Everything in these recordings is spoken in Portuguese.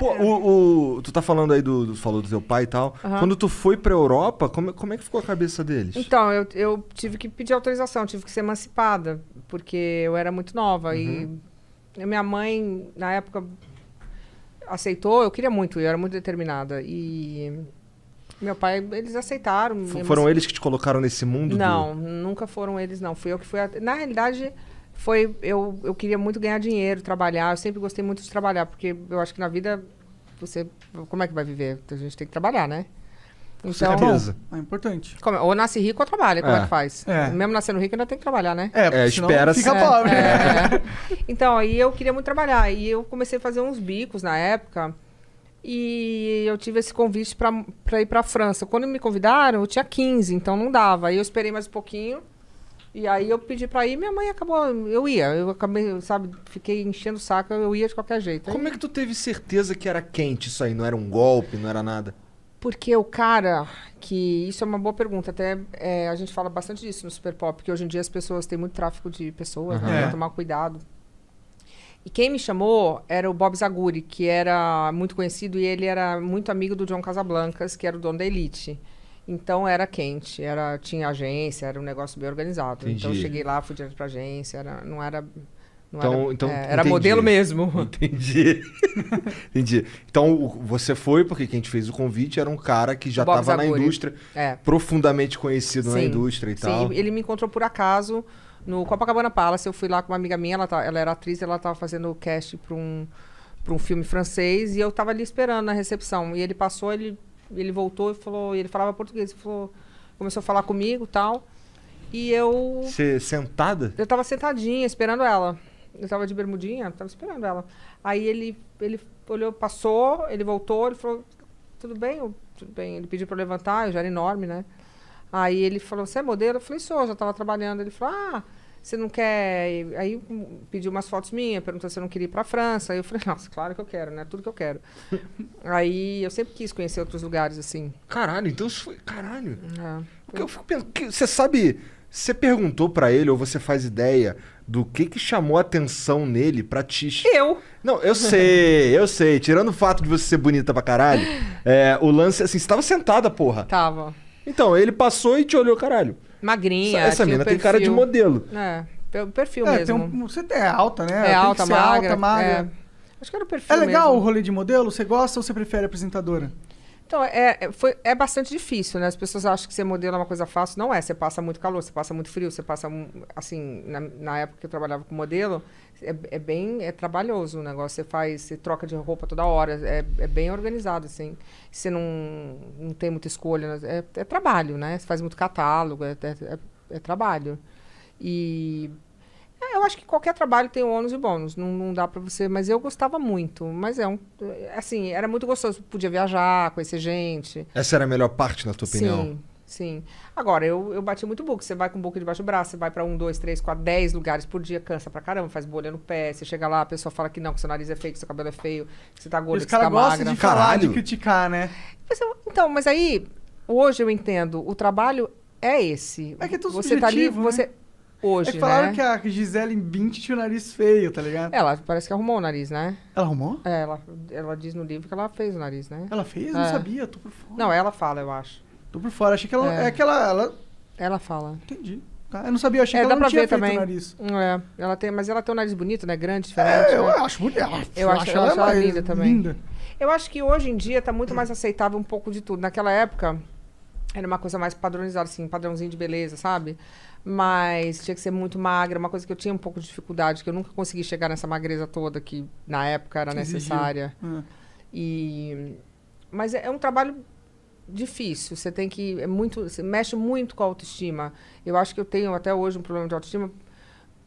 Pô, é. o, o, tu tá falando aí do, do falou do teu pai e tal. Uhum. Quando tu foi pra Europa, como, como é que ficou a cabeça deles? Então, eu, eu tive que pedir autorização, tive que ser emancipada, porque eu era muito nova. Uhum. E minha mãe, na época, aceitou, eu queria muito, eu era muito determinada. E meu pai, eles aceitaram. F foram eles que te colocaram nesse mundo? Não, do... nunca foram eles, não. Fui eu que fui. A... Na realidade foi eu, eu queria muito ganhar dinheiro, trabalhar. Eu sempre gostei muito de trabalhar, porque eu acho que na vida você como é que vai viver? A gente tem que trabalhar, né? Então, certeza. É importante. Como, é, ou nasce rico ou trabalha, como é, é que faz? É. Mesmo nascendo rico ainda tem que trabalhar, né? É, é espera fica pobre. É, é. Então, aí eu queria muito trabalhar. E eu comecei a fazer uns bicos na época. E eu tive esse convite para ir para a França. Quando me convidaram, eu tinha 15, então não dava. Aí eu esperei mais um pouquinho. E aí eu pedi pra ir, minha mãe acabou. Eu ia, eu acabei, sabe, fiquei enchendo o saco, eu ia de qualquer jeito. Como é que tu teve certeza que era quente isso aí? Não era um golpe, não era nada? Porque o cara que. Isso é uma boa pergunta. Até é, a gente fala bastante disso no Super Pop, porque hoje em dia as pessoas têm muito tráfico de pessoas, uhum. né? É. Tomar cuidado. E quem me chamou era o Bob Zaguri, que era muito conhecido e ele era muito amigo do John Casablancas, que era o dono da Elite. Então era quente, era tinha agência, era um negócio bem organizado. Entendi. Então eu cheguei lá, fui direto para agência, era, não era não então, era, então, é, era modelo mesmo. Entendi. entendi. Então você foi porque quem te fez o convite era um cara que já estava na indústria, é. profundamente conhecido Sim. na indústria e Sim. tal. Sim, ele me encontrou por acaso no Copacabana Palace. Eu fui lá com uma amiga minha, ela, tá, ela era atriz, ela estava fazendo o cast para um para um filme francês e eu estava ali esperando na recepção. E ele passou, ele ele voltou e falou, ele falava português, ele falou, começou a falar comigo, tal. E eu Você sentada? Eu tava sentadinha esperando ela. Eu tava de bermudinha, tava esperando ela. Aí ele ele olhou, passou, ele voltou, ele falou: "Tudo bem?" Eu, tudo bem. Ele pediu para levantar, eu já era enorme, né? Aí ele falou: "Você é modelo?" Eu falei: "Sou, já tava trabalhando". Ele falou: "Ah, você não quer. Aí pediu umas fotos minhas, perguntou se eu não queria ir pra França. Aí eu falei, nossa, claro que eu quero, né? Tudo que eu quero. aí eu sempre quis conhecer outros lugares, assim. Caralho, então isso foi. Caralho. É. Porque eu fico pensando. Você sabe. Você perguntou para ele, ou você faz ideia, do que que chamou a atenção nele pra ti? Eu! Não, eu sei, eu sei. Tirando o fato de você ser bonita pra caralho, é, o lance, assim, você tava sentada, porra. Tava. Então, ele passou e te olhou, caralho. Magrinha. Essa, essa mina tem cara de modelo. É, pelo perfil é, mesmo. Um, você é alta, né? É alta, magra, alta, magra. É. Acho que era o perfil. É legal mesmo. o rolê de modelo? Você gosta ou você prefere apresentadora? Então, é, é, foi, é bastante difícil, né? As pessoas acham que ser modelo é uma coisa fácil. Não é. Você passa muito calor, você passa muito frio, você passa. Assim, na, na época que eu trabalhava com modelo, é, é, bem é trabalhoso o negócio. Você faz, você troca de roupa toda hora, é, é bem organizado, assim. Você não, não tem muita escolha, né? é, é trabalho, né? Você faz muito catálogo, é, é, é, é trabalho. E é, eu acho que qualquer trabalho tem ônus e bônus. Não, não dá para você, mas eu gostava muito. Mas é um. É, assim, era muito gostoso. Podia viajar, conhecer gente. Essa era a melhor parte, na tua opinião? Sim. Sim. Agora, eu, eu bati muito book. Você vai com book debaixo do braço, você vai para um, dois, três, quatro, dez lugares por dia, cansa pra caramba, faz bolha no pé. Você chega lá, a pessoa fala que não, que seu nariz é feio, que seu cabelo é feio, que você tá gordo, que você tá magra. de falar, Caralho. de criticar, né? Mas eu, então, mas aí, hoje eu entendo, o trabalho é esse. É que é tudo você tá ali, né? você hoje, é que falaram né? que a Gisele Bint tinha o nariz feio, tá ligado? Ela parece que arrumou o nariz, né? Ela arrumou? É, ela, ela diz no livro que ela fez o nariz, né? Ela fez? É. Não sabia, tô por fora. Não, ela fala, eu acho. Tô por fora, achei que ela... É, é que ela, ela... Ela fala. Entendi. Tá, eu não sabia, achei é, que ela não tinha feito também. o nariz. É, ela tem, mas ela tem um nariz bonito, né? Grande, diferente. É, eu né? acho muito. Eu, eu acho, ela, acho ela linda também. Linda. Eu acho que hoje em dia tá muito mais aceitável um pouco de tudo. Naquela época, era uma coisa mais padronizada, assim, padrãozinho de beleza, sabe? Mas tinha que ser muito magra, uma coisa que eu tinha um pouco de dificuldade, que eu nunca consegui chegar nessa magreza toda que na época era necessária. Uhum. E mas é, é, um trabalho difícil, você tem que é muito, mexe muito com a autoestima. Eu acho que eu tenho até hoje um problema de autoestima.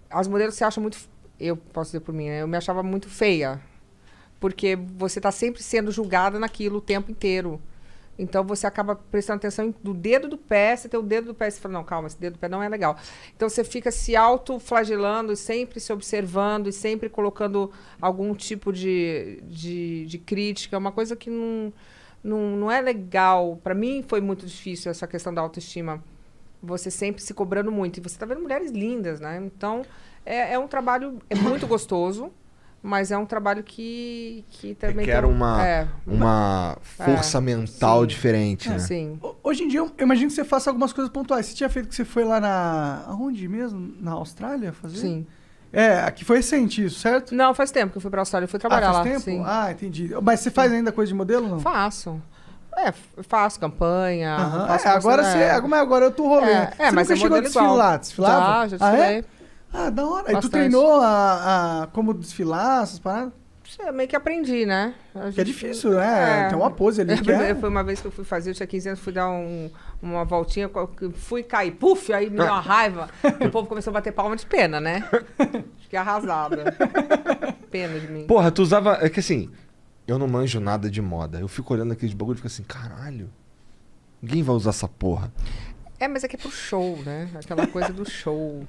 As modelos se acham muito eu posso dizer por mim, né? eu me achava muito feia. Porque você está sempre sendo julgada naquilo o tempo inteiro. Então você acaba prestando atenção do dedo do pé, você tem o dedo do pé e você fala, não, calma, esse dedo do pé não é legal. Então você fica se autoflagelando, sempre se observando e sempre colocando algum tipo de, de, de crítica, é uma coisa que não, não, não é legal. Para mim foi muito difícil essa questão da autoestima. Você sempre se cobrando muito. E você tá vendo mulheres lindas, né? Então é, é um trabalho é muito gostoso. Mas é um trabalho que, que também. Requer tem... uma, é, uma força é, mental sim. diferente, ah, né? Sim. Hoje em dia, eu imagino que você faça algumas coisas pontuais. Você tinha feito que você foi lá na. Aonde mesmo? Na Austrália fazer? Sim. É, aqui foi recente isso, certo? Não, faz tempo que eu fui pra Austrália, eu fui trabalhar ah, faz lá. Tempo? Sim. Ah, entendi. Mas você faz ainda coisa de modelo não? Faço. É, faço campanha. Uhum. Faço é, agora você. É. Agora eu tô rolando. É, é mas nunca é chegou a desfilar, desfilar? Já, já desfilei. Ah, é? Ah, da hora. Bastante. E tu treinou a, a como desfilar, essas paradas? Eu é meio que aprendi, né? Gente... Que é difícil, né? É. Tem uma pose ali. Que é... Foi uma vez que eu fui fazer, eu tinha 15 anos, fui dar um, uma voltinha, fui cair, puf, aí me deu uma raiva. o povo começou a bater palma de pena, né? Fiquei é arrasada. pena de mim. Porra, tu usava. É que assim, eu não manjo nada de moda. Eu fico olhando aqueles bagulho e fico assim, caralho. Ninguém vai usar essa porra. É, mas é que é pro show, né? Aquela coisa do show.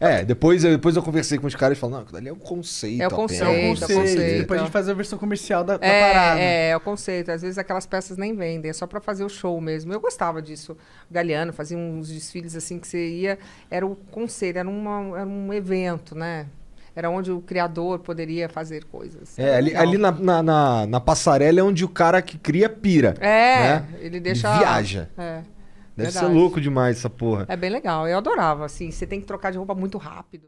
É, depois, depois eu conversei com os caras e falaram, não, aquilo ali é um conceito. É o conceito, é, é o conceito. Depois tipo, a gente faz a versão comercial da, da é, parada. É, é o conceito. Às vezes aquelas peças nem vendem, é só para fazer o show mesmo. Eu gostava disso. Galeano fazia uns desfiles assim que você ia, era o conceito, era, uma, era um evento, né? Era onde o criador poderia fazer coisas. É, ali, ali na, na, na, na, passarela é onde o cara que cria pira. É, né? ele deixa. Ele viaja. É. Deve Verdade. ser louco demais essa porra. É bem legal. Eu adorava, assim. Você tem que trocar de roupa muito rápido.